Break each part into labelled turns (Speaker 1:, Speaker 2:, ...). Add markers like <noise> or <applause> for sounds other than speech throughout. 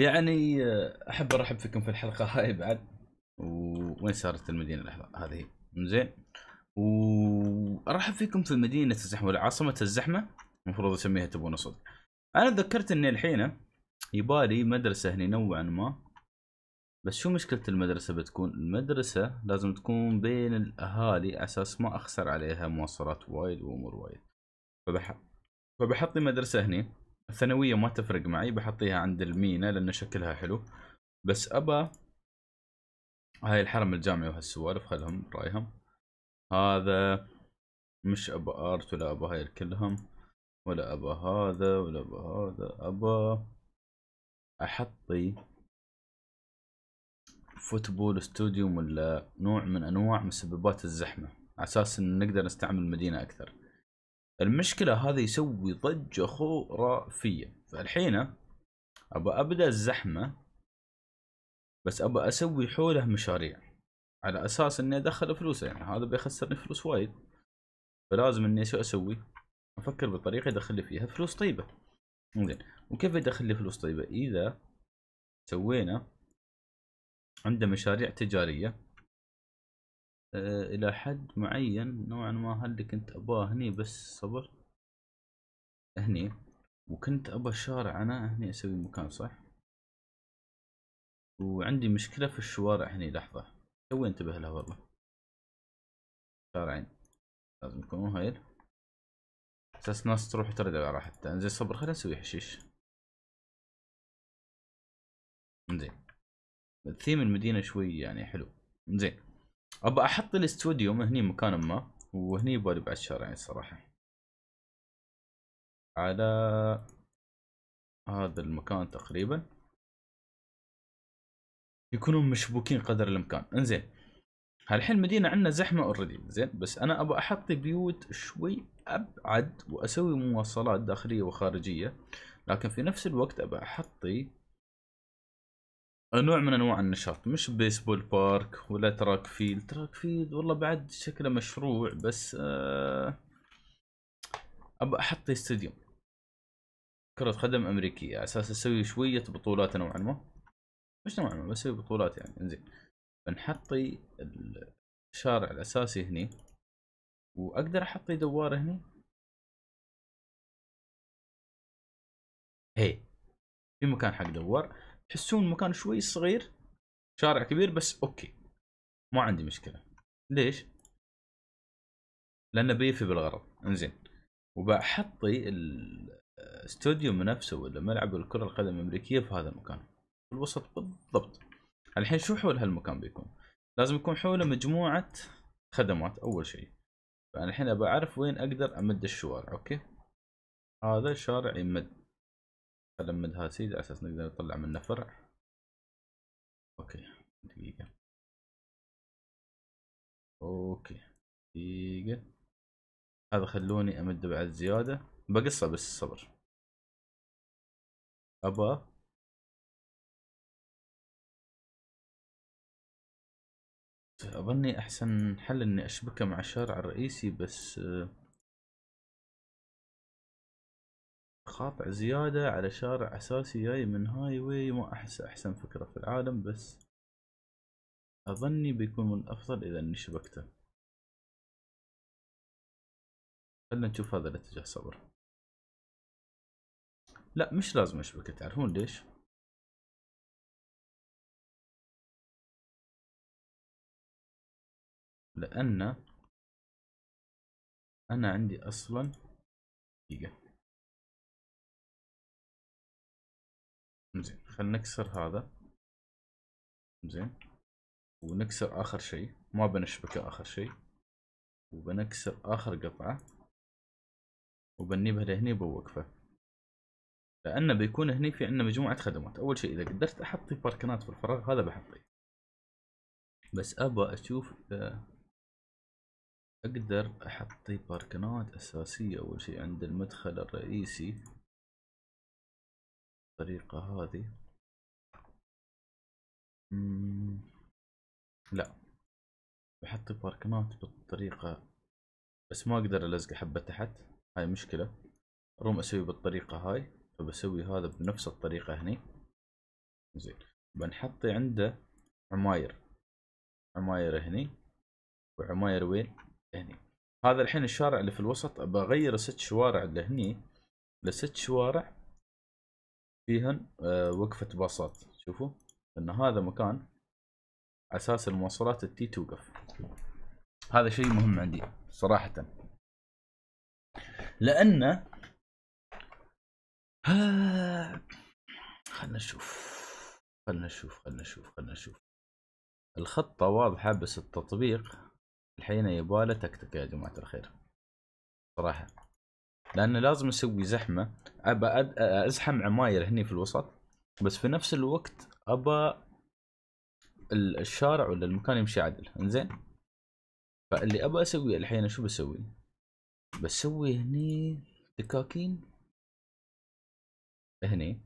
Speaker 1: يعني آه، احب ارحب فيكم في الحلقه هاي بعد وين صارت المدينه لحظه هذه زين وارحب فيكم في مدينه الزحمه ولا عاصمه الزحمه المفروض اسميها تبون صدق انا تذكرت اني الحين يبالي مدرسه هني نوعا ما بس شو مشكله المدرسه بتكون المدرسه لازم تكون بين الاهالي اساس ما اخسر عليها مواصلات وايد وامور وايد فبح فبحط لي مدرسه هني الثانويه ما تفرق معي بحطيها عند المينا لان شكلها حلو بس ابا هاي الحرم الجامعي وهالسوالف خلهم رايهم هذا مش ابا ارت ولا ابا هاي كلهم ولا ابا هذا ولا ابا هذا ابى احطي فوتبول استوديوم ولا نوع من انواع مسببات الزحمه على اساس ان نقدر نستعمل المدينه اكثر المشكلة هذا يسوي ضجة خرافية فالحين أبى أبدأ الزحمة بس أبى أسوي حوله مشاريع على أساس إني أدخل فلوسه يعني هذا بيخسرني فلوس وايد فلازم إني شو أسوي؟ أفكر بطريقة يدخل لي فيها فلوس طيبة زين وكيف يدخل لي فلوس طيبة؟ إذا سوينا عنده مشاريع تجارية آه، الى حد معين نوعا ما هاللي كنت اباه هني بس صبر هني وكنت ابى الشارع انا هني اسوي
Speaker 2: مكان صح وعندي مشكله في الشوارع هني لحظه توي انتبه لها والله شارعين لازم يكونوا هايل اساس ناس تروح ترجع على راحتها انزين صبر خلينا نسوي حشيش انزين الثيم المدينه شوي يعني حلو
Speaker 1: انزين ابى احط الاستوديو من هني مكان ما وهني بالي بعد شارعين يعني
Speaker 2: على هذا المكان تقريبا يكونون مشبوكين قدر الامكان انزين
Speaker 1: هالحين المدينة عندنا زحمة اوريدي زين بس انا ابى احط بيوت شوي ابعد واسوي مواصلات داخلية وخارجية لكن في نفس الوقت ابى احط نوع من انواع النشاط مش بيسبول بارك ولا تراك فيلد تراك فيلد والله بعد شكله مشروع بس آه ابى احط استديو كرة قدم امريكية على اساس اسوي شوية بطولات نوعا ما مش نوعا ما بسوي بطولات يعني انزين بنحطي
Speaker 2: الشارع الاساسي هني واقدر احطي دوار هني هي في مكان حق دوار تحسون مكان شوي صغير شارع كبير بس اوكي
Speaker 1: ما عندي مشكله ليش؟ لانه بيفي بالغرض انزين وبحطي الاستوديو نفسه ولا ملعب الكره القدم الامريكيه في هذا المكان في الوسط بالضبط الحين شو حول هالمكان بيكون لازم يكون حوله مجموعه خدمات اول شيء فانا الحين ابى اعرف وين اقدر
Speaker 2: امد الشوارع اوكي هذا شارع يمد نلمد هذا السيد على اساس نقدر نطلع منه فرع اوكي دقيقة اوكي دقيقة هذا خلوني امده بعد زيادة بقصه بس صبر ابا اظني احسن حل اني اشبكه مع الشارع الرئيسي بس آه خاطع زيادة على شارع أساسي جاي من هاي واي ما أحس أحسن فكرة في العالم بس أظني بيكون من الأفضل إذا إني شبكته خلنا نشوف هذا الاتجاه صبر لا مش لازم أشبكه تعرفون ليش؟ لأن أنا عندي أصلا دقيقة زين خل نكسر هذا زين ونكسر
Speaker 1: اخر شيء ما بنشبكه اخر شيء وبنكسر اخر قطعه وبنيبها لهني بوقفه لان بيكون هني في عندنا مجموعه خدمات اول شيء اذا قدرت احطي باركنات في الفراغ هذا بحطيه بس ابى اشوف اذا آه، اقدر احط باركنات
Speaker 2: اساسيه اول شيء عند المدخل الرئيسي الطريقة هذه لا بحط باركنات بالطريقة بس ما اقدر الزق حبة تحت
Speaker 1: هاي مشكلة روم اسوي بالطريقة هاي فبسوي هذا بنفس الطريقة هني زين بنحط عنده عماير عماير هني وعماير وين هني هذا الحين الشارع اللي في الوسط بغير ست شوارع اللي هني لست شوارع فيهن آه، وقفة باصات شوفوا ان هذا مكان اساس المواصلات التي توقف هذا شيء مهم عندي صراحة لان
Speaker 2: آه، خلنا نشوف
Speaker 1: خلنا نشوف خلنا نشوف خلنا نشوف الخطة واضحة بس التطبيق الحين يباله تكتك يا جماعة الخير صراحة لان لازم اسوي زحمه ابى ازحم عماير هني في الوسط بس في نفس الوقت ابى الشارع ولا المكان يمشي
Speaker 2: عدل انزين فاللي ابى اسويه الحين شو بسوي بسوي هني دكاكين هني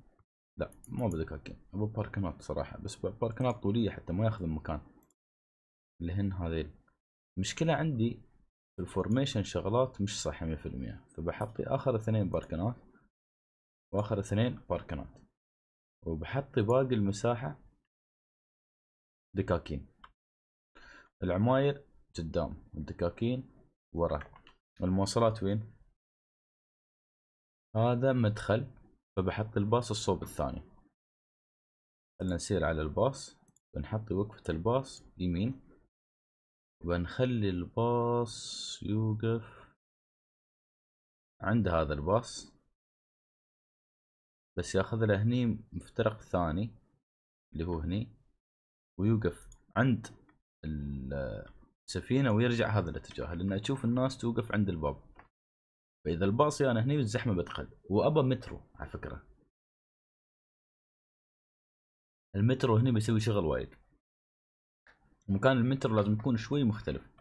Speaker 2: لا
Speaker 1: مو بدكاكين ابو باركنات صراحه بس باركنات طوليه حتى ما ياخذ المكان اللي هن هذيل المشكله عندي الفورميشن شغلات مش صح 100% فبحطي اخر اثنين باركنات واخر اثنين باركنات وبحطي باقي المساحة دكاكين العماير قدام والدكاكين ورا المواصلات وين هذا مدخل فبحط الباص الصوب الثاني خلنا نسير على الباص بنحط وقفة الباص يمين
Speaker 2: بنخلي الباص يوقف عند هذا الباص بس ياخذ له هني مفترق ثاني اللي هو هني ويوقف عند
Speaker 1: السفينة ويرجع هذا الاتجاه لان اشوف الناس توقف عند الباب
Speaker 2: فاذا يانا يعني هني بالزحمة بدخل وابا مترو على فكرة المترو هني بيسوي شغل وايد مكان المنتر لازم يكون شوي مختلف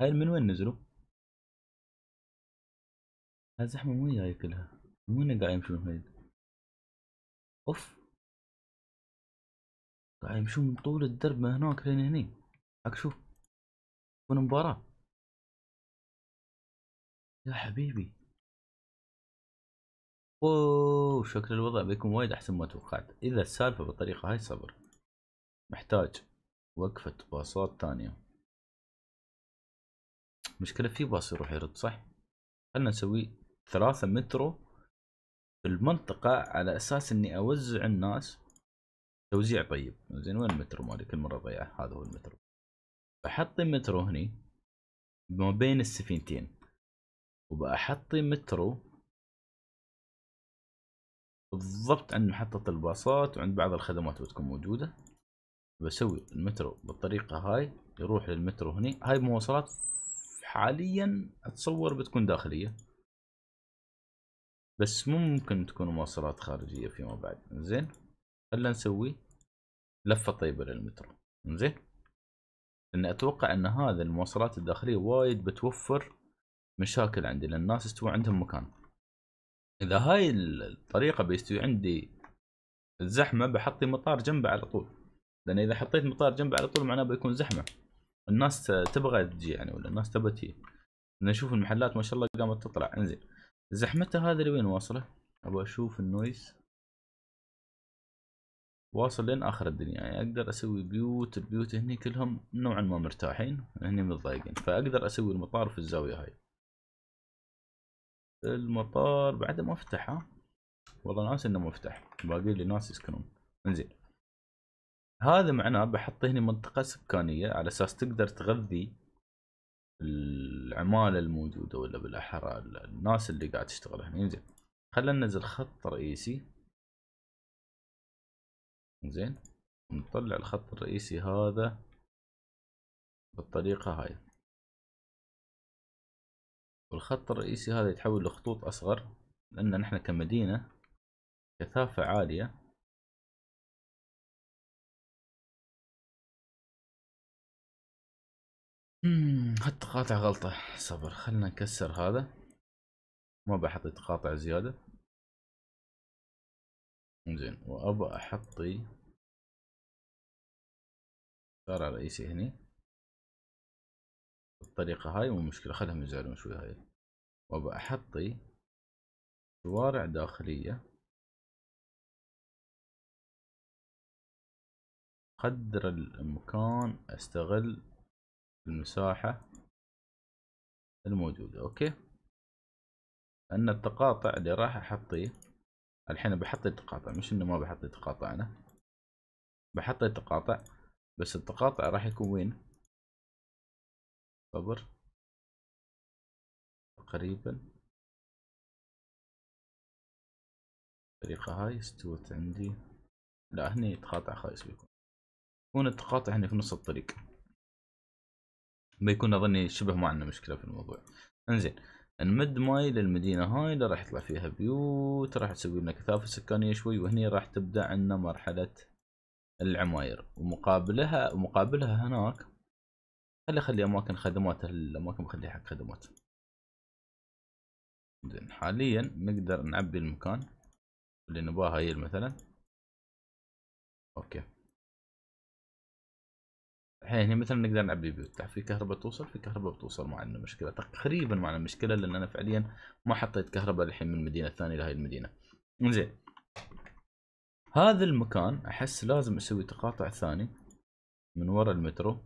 Speaker 2: هاي من وين نزلوا؟ هاي الزحمة مو جاية كلها مو وين قاعد يمشون هاي اوف قاعد يمشون طول الدرب من هناك لين هني حق شوف تكون مباراة يا حبيبي اوه شكل الوضع بيكون وايد احسن ما توقعت
Speaker 1: اذا السالفة بالطريقة هاي صبر محتاج وقفة باصات ثانية مشكلة في باص يروح يرد صح خلنا نسوي ثلاثة مترو في المنطقة على أساس إني أوزع الناس توزيع طيب زين وين المترو مالي كل مرة أضيعه هذا هو المترو
Speaker 2: بحطي مترو هني ما بين السفينتين وبأحطي مترو بالضبط عند محطة
Speaker 1: الباصات وعند بعض الخدمات بتكون موجودة بسوي المترو بالطريقه هاي يروح للمترو هني هاي مواصلات حاليا اتصور بتكون داخليه
Speaker 2: بس ممكن تكون مواصلات خارجيه فيما بعد زين خلينا نسوي لفه طيبه للمترو زين
Speaker 1: لان اتوقع ان هذا المواصلات الداخليه وايد بتوفر مشاكل عندي لان الناس استوي عندهم مكان اذا هاي الطريقه بيستوي عندي الزحمه بحطي مطار جنبه على طول لان اذا حطيت مطار جنبه على طول معناه بيكون زحمه الناس تبغى تجي يعني ولا الناس تبغى تجي نشوف المحلات ما شاء الله قامت تطلع انزين زحمتها هذا لوين واصله ابغى اشوف النويز واصل لين اخر الدنيا يعني اقدر اسوي بيوت البيوت هني كلهم نوعا ما مرتاحين هني متضايقين فاقدر اسوي المطار في الزاويه هاي المطار بعده ما فتح ها والله ناس انه مفتح باقي لي ناس يسكنون انزين هذا معناه بحط هنا منطقة سكانية على اساس تقدر تغذي العمالة الموجودة ولا بالاحرى
Speaker 2: الناس اللي قاعد تشتغل هنا زين خلنا ننزل خط رئيسي زين نطلع الخط الرئيسي هذا بالطريقة هاي والخط الرئيسي هذا يتحول لخطوط أصغر لأن نحن كمدينة كثافة عالية مم. هالتقاطع غلطة صبر خلنا نكسر هذا ما بحط تقاطع زيادة زين وابى احطي شارع رئيسي هني بالطريقة هاي مو مشكلة خلهم يزعلون شوي هاي وابى احطي شوارع داخلية قدر المكان استغل المساحة الموجودة اوكي ان التقاطع اللي راح احطيه الحين بحط التقاطع مش انه ما بحط التقاطع انا بحط التقاطع بس التقاطع راح يكون وين صبر تقريبا الطريقة هاي استوت عندي لا هني تقاطع خايس بيكون يكون التقاطع هنا في نص الطريق
Speaker 1: بيكون اظني شبه ما عندنا مشكله في الموضوع انزين نمد ماي للمدينه هاي اللي راح يطلع فيها بيوت راح تسوي لنا كثافه سكانيه شوي وهني راح تبدا عندنا مرحله العماير ومقابلها مقابلها هناك خلي خلي اماكن خدمات الاماكن بخليها حق خدمات
Speaker 2: زين حاليا نقدر نعبي المكان اللي نباها هي مثلا اوكي الحين هنا مثلا نقدر
Speaker 1: نعبي بيوت في كهرباء توصل في كهرباء بتوصل ما عندنا مشكله تقريبا ما عندنا مشكله لان انا فعليا ما حطيت كهرباء الحين من المدينه الثانيه لهي المدينه زين هذا
Speaker 2: المكان احس لازم اسوي تقاطع ثاني من ورا المترو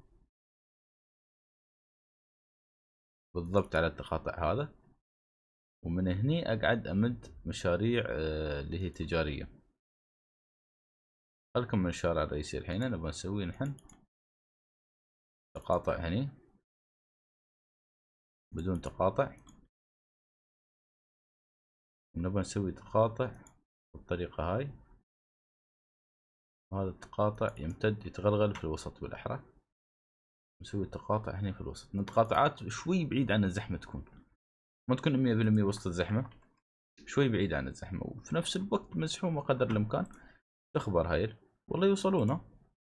Speaker 2: بالضبط على التقاطع هذا ومن هني اقعد امد مشاريع آه، اللي هي تجاريه خلكم من الشارع الرئيسي الحين نبغى نسوي نحن تقاطع هني بدون تقاطع نبغى نسوي تقاطع بالطريقة هاي هذا التقاطع يمتد يتغلغل في الوسط بالأحرى
Speaker 1: نسوي تقاطع هنا في الوسط التقاطعات شوي بعيد عن الزحمة تكون ما تكون مية بالمية وسط الزحمة شوي بعيد عن الزحمة وفي نفس الوقت مزحومة قدر الإمكان تخبر هاي والله يوصلونا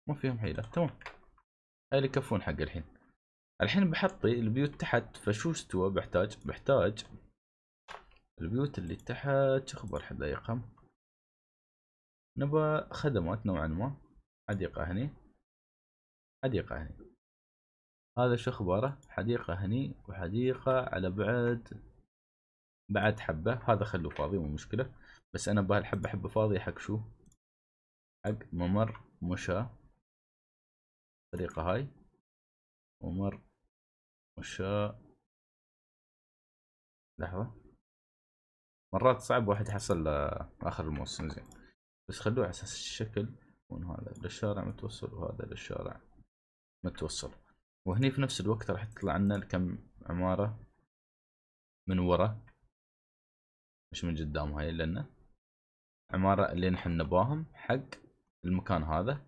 Speaker 1: ما فيهم حيلة تمام هاي يكفون حق الحين الحين بحطي البيوت تحت فشو استوى بحتاج بحتاج البيوت اللي تحت شخبر حدائقهم نبى خدمات نوعا ما حديقة هني حديقة هني هذا شو اخباره حديقة هني وحديقة على بعد بعد حبة هذا خلوه فاضي مو مشكلة بس انا بهالحبة حبة فاضية حق شو
Speaker 2: حق ممر مشاة الطريقة هاي ومر وشاء لحظة مرات صعب واحد يحصل لآخر الموسم زين بس خلوه على أساس
Speaker 1: الشكل يكون هذا للشارع متوصل وهذا للشارع متوصل وهني في نفس الوقت راح تطلع لنا كم عمارة من ورا مش من قدام هاي لأن عمارة اللي نحن نباهم حق المكان هذا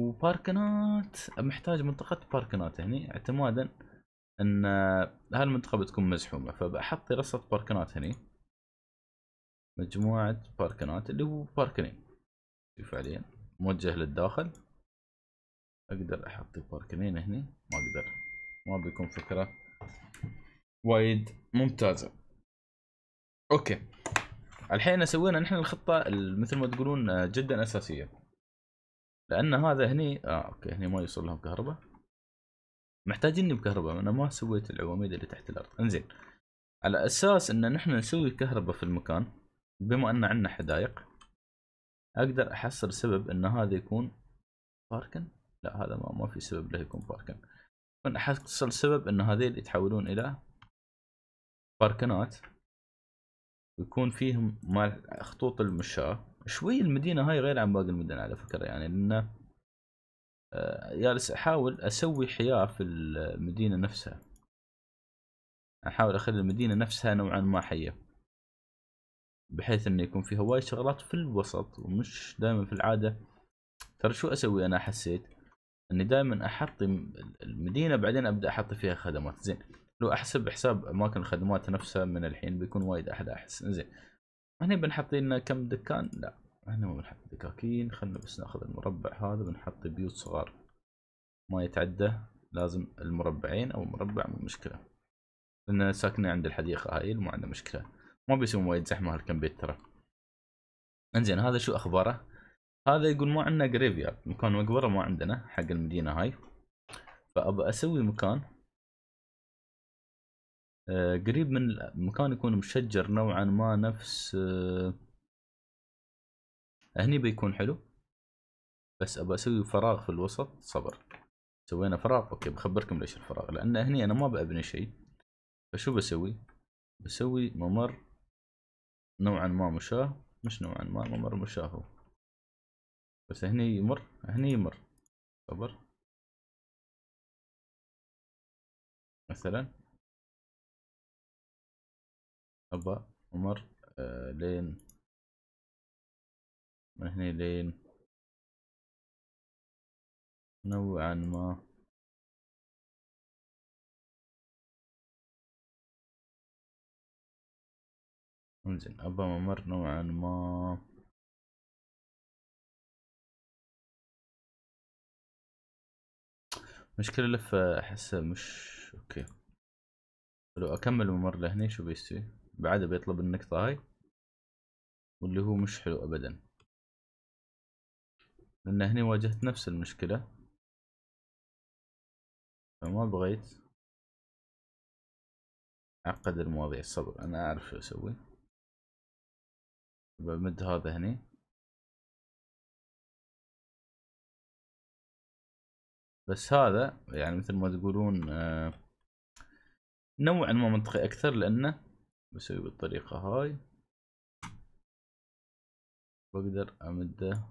Speaker 1: وباركنات محتاج منطقة باركنات هني يعني اعتمادا ان هالمنطقة بتكون مزحومة فبحط رصة باركنات هني مجموعة باركنات اللي هو باركنين فعليا موجه للداخل اقدر احط باركنين هني ما اقدر ما بيكون فكرة وايد ممتازة اوكي الحين سوينا نحن الخطة مثل ما تقولون آه، جدا اساسية لان هذا هني اه اوكي هني ما يوصل لهم كهرباء محتاجيني بكهرباء انا ما سويت العواميد اللي تحت الارض انزين على اساس ان نحن نسوي كهرباء في المكان بما ان عندنا حدائق اقدر احصل سبب ان هذا يكون باركن لا هذا ما, ما في سبب له يكون باركن ممكن احصل سبب ان هذيل يتحولون الى باركنات ويكون فيهم مال خطوط المشاة شوي المدينه هاي غير عن باقي المدن على فكره يعني لأنه آه، جالس احاول اسوي حياه في المدينه نفسها احاول اخلي المدينه نفسها نوعا ما حيه بحيث انه يكون فيها وايد شغلات في الوسط ومش دائما في العاده ترى شو اسوي انا حسيت اني دائما احط المدينه بعدين ابدا احط فيها خدمات زين لو احسب حساب اماكن الخدمات نفسها من الحين بيكون وايد احلى احس زين هني بنحط لنا كم دكان لا هنا ما بنحط دكاكين خلنا بس ناخذ المربع هذا بنحط بيوت صغار ما يتعدى لازم المربعين او مربع مو مشكله لان ساكنه عند الحديقه هاي ما عندنا مشكله ما بيسوون وايد زحمه هالكم بيت ترى انزين هذا شو اخباره هذا يقول ما عندنا جريفيارد مكان مقبره ما عندنا حق المدينه هاي فابى اسوي مكان آه، قريب من مكان يكون مشجر نوعا ما نفس آه، هني بيكون حلو بس ابى اسوي فراغ في الوسط صبر سوينا فراغ اوكي بخبركم ليش الفراغ لان هني انا ما بابني شيء فشو بسوي بسوي ممر
Speaker 2: نوعا ما مشاه مش نوعا ما ممر مشاه بس هني يمر هني يمر صبر مثلا ابا عمر آه لين من هنا لين نوعا ما انزين ابا ممر نوعا ما مشكلة لفة احسها مش اوكي لو اكمل ممر لهني شو بيستوي بعده بيطلب النقطة هاي واللي هو مش حلو ابدا لان هني واجهت نفس المشكلة فما بغيت اعقد المواضيع الصبر انا اعرف شو اسوي بمد هذا هني بس هذا يعني مثل ما تقولون آه، نوعا ما منطقي اكثر لانه بسوي بالطريقة هاي بقدر أمده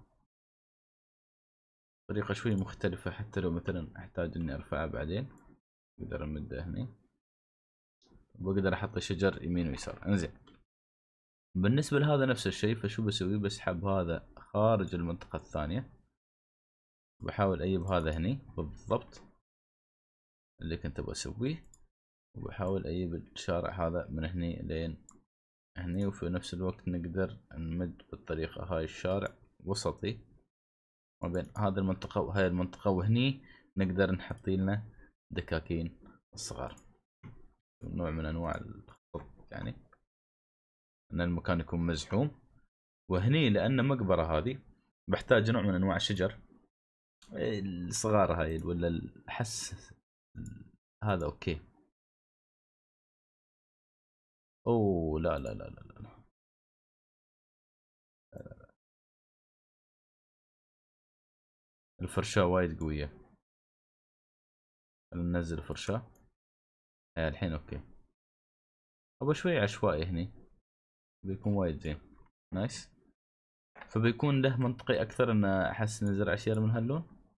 Speaker 2: طريقة شوي مختلفة حتى لو مثلا أحتاج إني ارفعه بعدين
Speaker 1: بقدر أمده هني بقدر أحط شجر يمين ويسار انزين بالنسبة لهذا نفس الشيء فشو بسوي بسحب هذا خارج المنطقة الثانية بحاول أجيب هذا هني بالضبط اللي كنت أبغى أسويه وبحاول اجيب الشارع هذا من هني لين هني وفي نفس الوقت نقدر نمد بالطريقة هاي الشارع وسطي ما بين هذه المنطقة وهاي المنطقة وهني نقدر نحط لنا دكاكين صغار نوع من انواع الخطط يعني ان المكان يكون مزحوم وهني لان مقبرة هذه بحتاج نوع
Speaker 2: من انواع الشجر إيه، الصغار هاي ولا الحس هذا اوكي اوه لا لا لا لا لا الفرشاة وايد قوية ننزل الفرشاة آه الحين اوكي ابغى شوي عشوائي هني
Speaker 1: بيكون وايد زين نايس فبيكون له منطقي اكثر ان احس نزرع شير من هاللون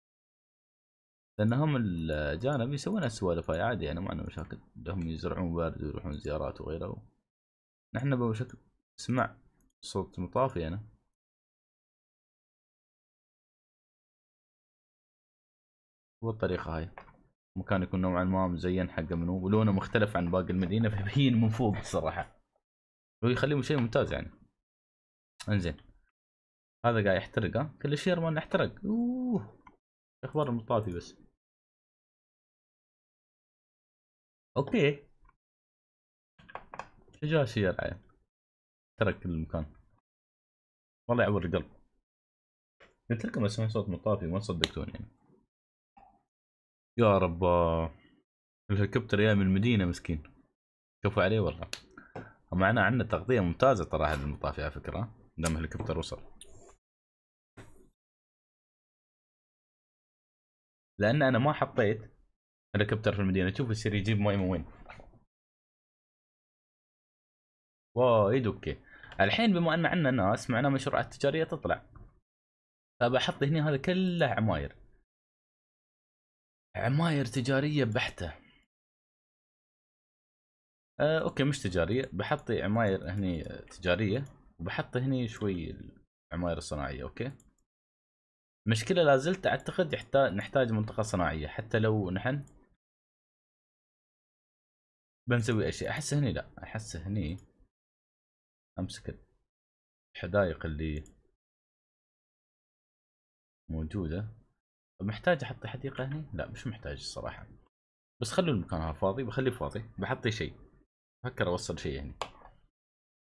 Speaker 1: لان هم الجانب يسوون هالسوالف هاي عادي يعني ما عندهم مشاكل لهم يزرعون بارد ويروحون زيارات وغيره نحن
Speaker 2: بشكل اسمع صوت مطافي أنا الطريقه هاي مكان يكون نوعا ما مزين حق منو ولونه مختلف عن باقي المدينة فيبين من فوق الصراحة ويخليه شيء ممتاز يعني انزين هذا قاعد يحترق كل شيء مالنا احترق اوه اخبار المطافي بس اوكي اجا يا العيال ترك كل المكان والله يعور القلب قلت لكم اسمع صوت مطافي ما صدقتوني يعني يا رب
Speaker 1: الهليكوبتر جاي من المدينه مسكين شوفوا عليه والله معنا عندنا
Speaker 2: تغطيه ممتازه ترى هذا المطافي على فكره دام الهليكوبتر وصل لان انا ما حطيت هليكوبتر في المدينه شوف السير يجيب ماي من وين
Speaker 1: وايد اوكي الحين بما ان عندنا ناس معنا مشروعات تجاريه تطلع فبحط
Speaker 2: هنا هذا كله عماير عماير تجاريه بحته آه اوكي مش تجاريه بحط عماير
Speaker 1: هني تجاريه وبحط هني شوي العماير الصناعيه اوكي مشكلة لازلت اعتقد نحتاج منطقة صناعية حتى لو نحن
Speaker 2: بنسوي اشياء احس هني لا احس هني امسك الحدائق اللي موجوده محتاج احط حديقه هنا لا مش محتاج الصراحه
Speaker 1: بس خلوا المكان هذا فاضي بخليه فاضي بحط شيء فكر اوصل شيء هنا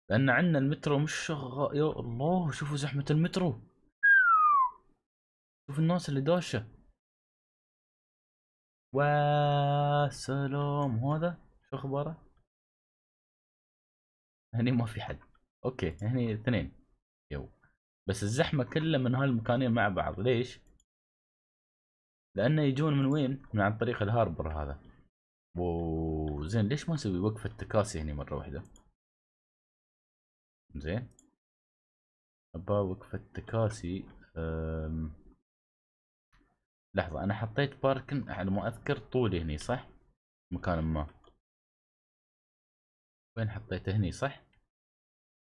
Speaker 1: لان عندنا المترو مش شغال يا الله شوفوا زحمه المترو
Speaker 2: شوف الناس اللي داشه وسلام هذا شو اخباره هني ما
Speaker 1: في حد اوكي هني اثنين يو بس الزحمه كلها من هالمكانين مع بعض ليش؟ لانه يجون من وين؟ من عن طريق الهاربر هذا
Speaker 2: وزين ليش ما نسوي وقفه تكاسي هني مره واحده؟ زين ابا وقفه تكاسي أم... لحظه انا حطيت باركن على يعني ما اذكر طولي هني صح؟ مكان ما وين حطيته هني صح؟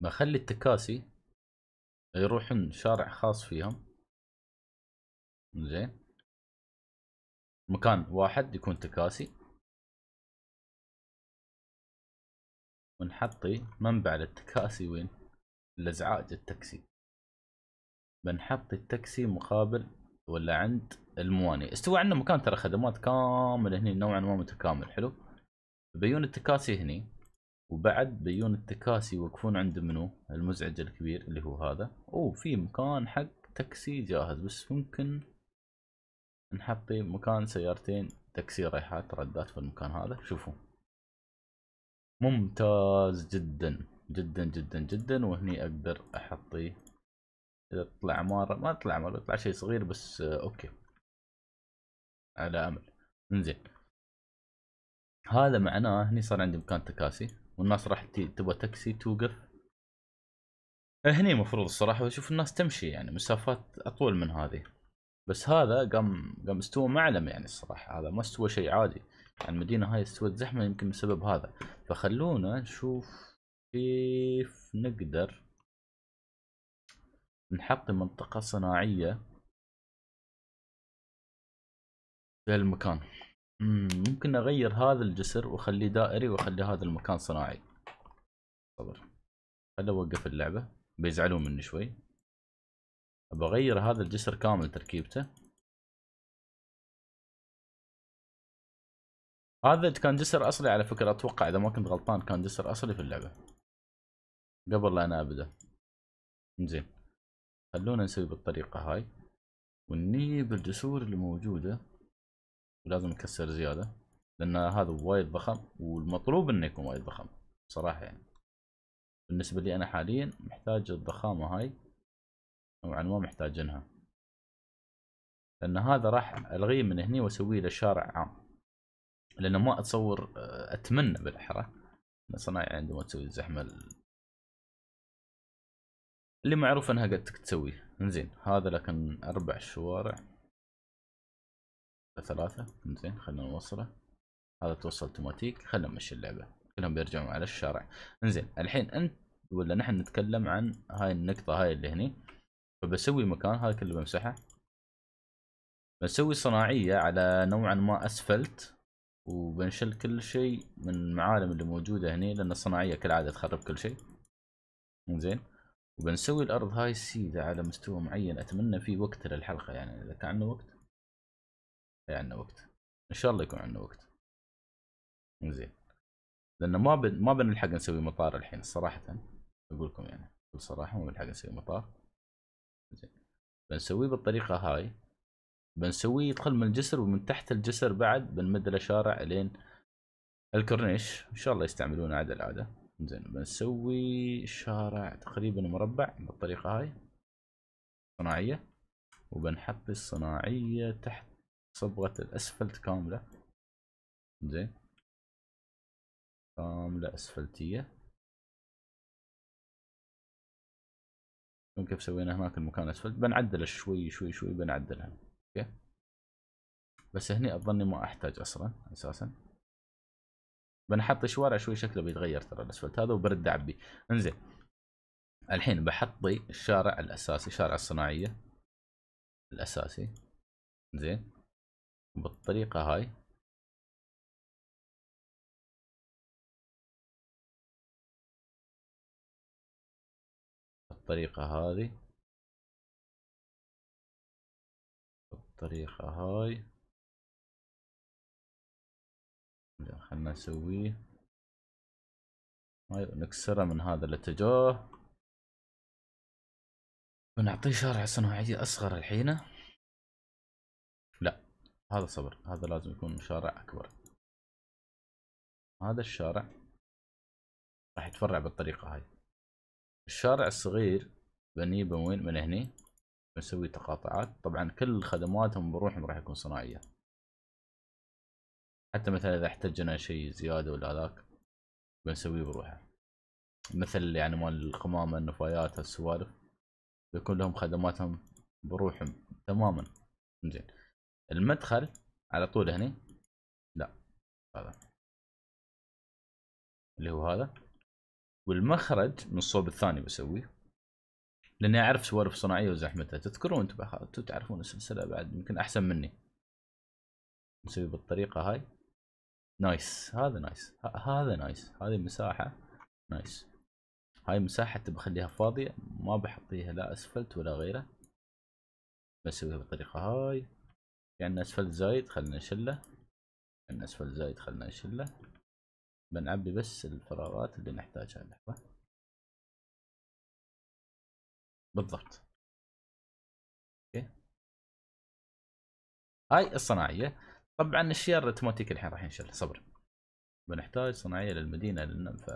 Speaker 2: بخلي التكاسي يروحن شارع خاص فيهم زين مكان واحد يكون تكاسي ونحطي منبع للتكاسي وين الازعاج التاكسي بنحط التاكسي
Speaker 1: مقابل ولا عند المواني استوى عندنا مكان ترى خدمات كامل هني نوعا ما متكامل حلو بيون التكاسي هني وبعد بيون التكاسي يوقفون عند منو المزعج الكبير اللي هو هذا في مكان حق تاكسي جاهز بس ممكن نحطي مكان سيارتين تاكسي رايحات ردات في المكان هذا شوفوا ممتاز جدا جدا جدا جدا وهني اقدر احطي اذا طلع ما طلع عمارة طلع شيء صغير بس آه، اوكي على امل انزين هذا معناه هني صار عندي مكان تكاسي والناس راح تبغى تاكسي توقف آه، هني المفروض الصراحه اشوف الناس تمشي يعني مسافات اطول من هذه بس هذا قام قام استوى معلم يعني الصراحه هذا ما استوى شيء عادي يعني المدينه هاي استوت زحمه يمكن بسبب هذا فخلونا نشوف كيف
Speaker 2: نقدر نحط منطقه صناعيه في المكان ممكن
Speaker 1: اغير هذا الجسر واخليه دائري واخلي هذا المكان صناعي صبر
Speaker 2: خل اوقف اللعبه بيزعلون مني شوي بغير هذا الجسر كامل تركيبته هذا كان جسر اصلي على فكره اتوقع اذا ما كنت غلطان كان جسر اصلي في اللعبه
Speaker 1: قبل لا انا ابدا زين خلونا نسوي بالطريقه هاي ونجيب الجسور اللي موجوده ولازم نكسر زياده لان هذا وايد ضخم والمطلوب انه يكون وايد ضخم صراحه يعني بالنسبه لي انا حاليا محتاج الضخامه هاي نوعا ما محتاجينها لان هذا راح الغيه من هني واسوي له شارع عام لان ما اتصور آه، اتمنى بالاحرى ان صنايعي عندما تسوي الزحمه
Speaker 2: اللي معروف انها قد تسويه انزين هذا لكن اربع شوارع ثلاثة زين خلينا نوصله
Speaker 1: هذا توصل اوتوماتيك خلينا نمشي اللعبة كلهم بيرجعون على الشارع انزين الحين انت ولا نحن نتكلم عن هاي النقطة هاي اللي هني فبسوي مكان هذا كله بمسحه بسوي صناعية على نوعا ما اسفلت وبنشل كل شيء من المعالم اللي موجودة هني لان الصناعية كالعادة تخرب كل شيء انزين وبنسوي الارض هاي السيدة على مستوى معين اتمنى في وقت للحلقة يعني اذا كان عندنا وقت عندنا وقت ان شاء الله يكون عندنا وقت زين لان ما بن ما بنلحق نسوي مطار الحين صراحه اقول لكم يعني بكل صراحه ما بنلحق نسوي مطار زين بنسويه بالطريقه هاي بنسويه يدخل من الجسر ومن تحت الجسر بعد بنمد له شارع لين الكورنيش ان شاء الله يستعملون عاد العاده زين بنسوي شارع تقريبا مربع بالطريقه هاي صناعيه
Speaker 2: وبنحط الصناعيه تحت صبغة الأسفلت كاملة زين كاملة أسفلتية شلون كيف سوينا هناك المكان أسفلت بنعدل شوي شوي
Speaker 1: شوي بنعدلها
Speaker 2: اوكي
Speaker 1: بس هني اظني ما احتاج اصلا اساسا بنحط شوارع شوي شكله بيتغير ترى الاسفلت هذا وبرد اعبي انزين
Speaker 2: الحين بحط الشارع الاساسي شارع الصناعيه الاساسي زين بالطريقة هاي بالطريقة هذه بالطريقة هاي خلنا نسويه هاي ونكسره من هذا الاتجاه ونعطيه شارع صناعية أصغر الحين هذا صبر هذا لازم يكون شارع أكبر هذا الشارع راح يتفرع بالطريقة هاي الشارع الصغير بنيه بوين وين من هني بنسوي تقاطعات
Speaker 1: طبعا كل خدماتهم بروحهم راح يكون صناعية حتى مثلا إذا احتجنا شيء زيادة ولا ذاك بنسويه بروحه مثل يعني مال القمامة النفايات هالسوالف بيكون لهم خدماتهم بروحهم
Speaker 2: تماما زين المدخل على طول هني لا هذا اللي هو هذا والمخرج من
Speaker 1: الصوب الثاني بسويه لاني اعرف سوالف صناعيه وزحمتها تذكرون انتم تعرفون السلسله بعد يمكن احسن مني نسوي بالطريقه هاي نايس هذا نايس هذا نايس هذه مساحه نايس هاي مساحه بخليها فاضيه ما بحط فيها لا اسفلت ولا غيره بسويها بالطريقه هاي كان يعني اسفل زايد خلنا نشله كان يعني اسفل زايد
Speaker 2: خلنا نشله بنعبي بس الفراغات اللي نحتاجها لحظة بالضبط اوكي هاي الصناعية طبعا الشير الاوتوماتيك الحين راح ينشل صبر بنحتاج صناعية للمدينة لان ف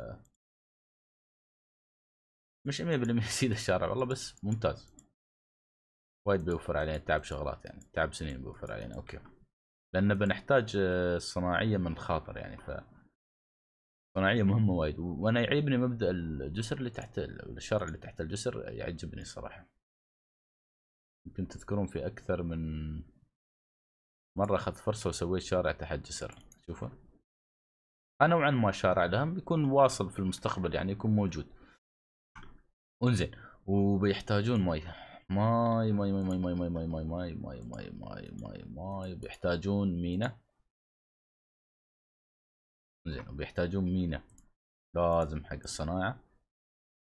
Speaker 2: مش 100% <laughs> يسيد الشارع والله بس ممتاز وايد بيوفر علينا
Speaker 1: تعب شغلات يعني تعب سنين بيوفر علينا اوكي لان بنحتاج الصناعيه آه، من خاطر يعني ف صناعيه مهمه وايد وانا يعجبني مبدا الجسر اللي تحت الشارع اللي تحت الجسر يعجبني صراحه يمكن تذكرون في اكثر من مره اخذت فرصه وسويت شارع تحت جسر شوفوا نوعا ما شارع لهم يكون واصل في المستقبل يعني يكون موجود انزين وبيحتاجون مويه ماي ماي ماي ماي ماي ماي ماي ماي ماي ماي ماي ماي ماي ماي بيحتاجون مينا زين بيحتاجون مينا لازم حق الصناعة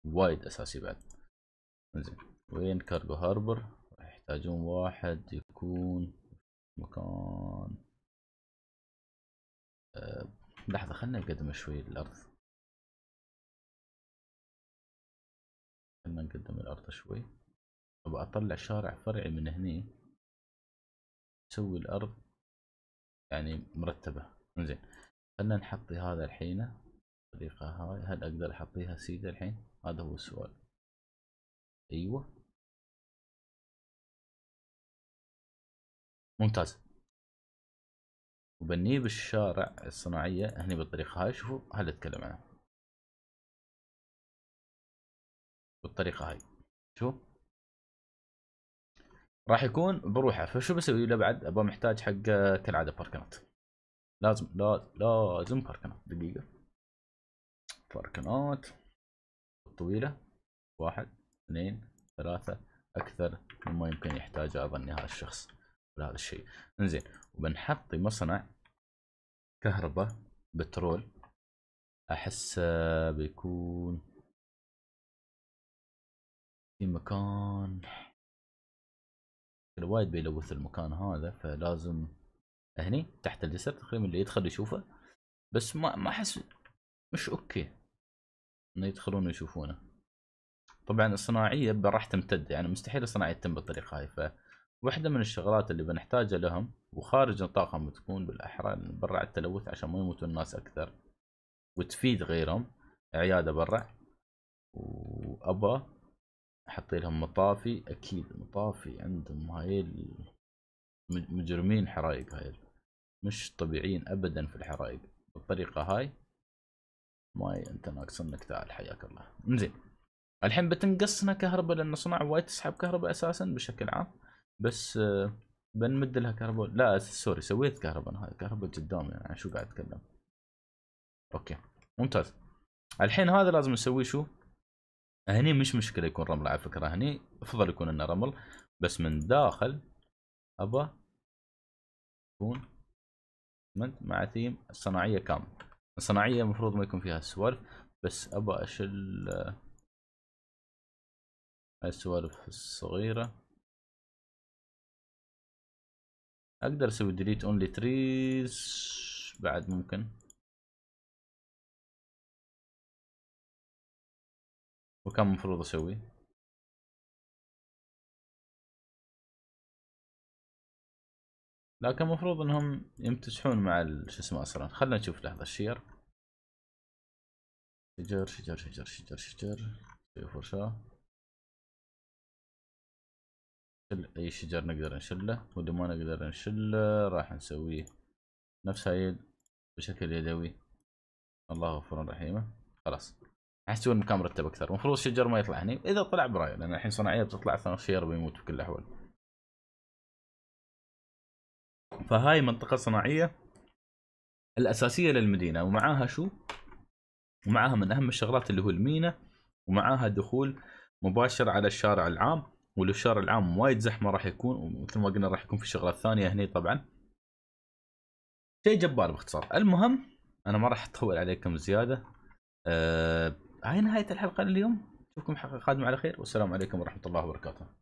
Speaker 2: وايد أساسي بعد زين وين كارجو هاربر يحتاجون واحد يكون مكان أه لحظة خلنا نقدم شوي الأرض خلنا نقدم الأرض شوي ابغى اطلع شارع فرعي من هني اسوي الارض يعني مرتبة زين خلنا نحطي هذا الحين الطريقة هاي هل اقدر احطيها سيدة الحين هذا هو السؤال ايوه ممتاز وبنيه بالشارع الصناعية هني بالطريقة هاي شوفوا هل اتكلم عنها بالطريقة هاي شوف راح يكون
Speaker 1: بروحه فشو بسوي له بعد؟ ابغى محتاج حق كالعاده باركنات لازم لازم باركنات دقيقه باركنات طويله واحد اثنين ثلاثه اكثر مما يمكن يحتاجه اظني هذا الشخص لهذا الشيء انزين وبنحط مصنع كهرباء
Speaker 2: بترول احس بيكون في مكان وايد بيلوث المكان هذا فلازم هني تحت الجسر تقريبا اللي يدخل يشوفه
Speaker 1: بس ما ما احس مش اوكي انه يدخلون ويشوفونه طبعا الصناعيه راح تمتد يعني مستحيل الصناعيه تتم بالطريقه هاي فواحده من الشغلات اللي بنحتاجها لهم وخارج نطاقهم بتكون بالاحرى برا التلوث عشان ما يموتون الناس اكثر وتفيد غيرهم عياده برا وابا حطي لهم مطافي اكيد مطافي عندهم هاي مجرمين حرائق هاي مش طبيعيين ابدا في الحرائق بالطريقه هاي ماي انت ناقصنك تعال حياك الله انزين الحين بتنقصنا كهرباء لان صنع وايد تسحب كهرباء اساسا بشكل عام بس آه، بنمد لها كهرباء لا سوري سويت كهرباء هاي كهرباء قدامي يعني انا شو قاعد اتكلم اوكي ممتاز الحين هذا لازم نسويه شو هني مش مشكله يكون رمل على فكره هني افضل يكون انه رمل بس من داخل ابى يكون مع ثيم الصناعيه كامل الصناعيه المفروض ما يكون فيها سوالف بس ابى اشيل
Speaker 2: هاي السوالف الصغيره اقدر اسوي ديليت اونلي تريز بعد ممكن وكان المفروض اسوي لكن المفروض انهم يمتسحون مع شو اسمه اسران خلينا نشوف لحظه الشير شجر شجر شجر شجر شجر شوف فرشاه اي شجر نقدر
Speaker 1: نشله واللي ما نقدر نشله راح نسويه نفس هاي بشكل يدوي الله غفور رحيمه خلاص يحسون مكان مرتب اكثر المفروض الشجر ما يطلع هني اذا طلع براي لان الحين صناعيه بتطلع الشجر بيموت بكل الاحوال فهاي منطقه صناعيه الاساسيه للمدينه ومعاها شو ومعاها من اهم الشغلات اللي هو المينا ومعاها دخول مباشر على الشارع العام والشارع العام وايد زحمه راح يكون ومثل ما قلنا راح يكون في شغلات ثانيه هني طبعا شيء جبار باختصار المهم انا ما راح اطول عليكم زياده أه هاي نهايه الحلقه لليوم نشوفكم حلقه قادمه على خير والسلام عليكم ورحمه الله وبركاته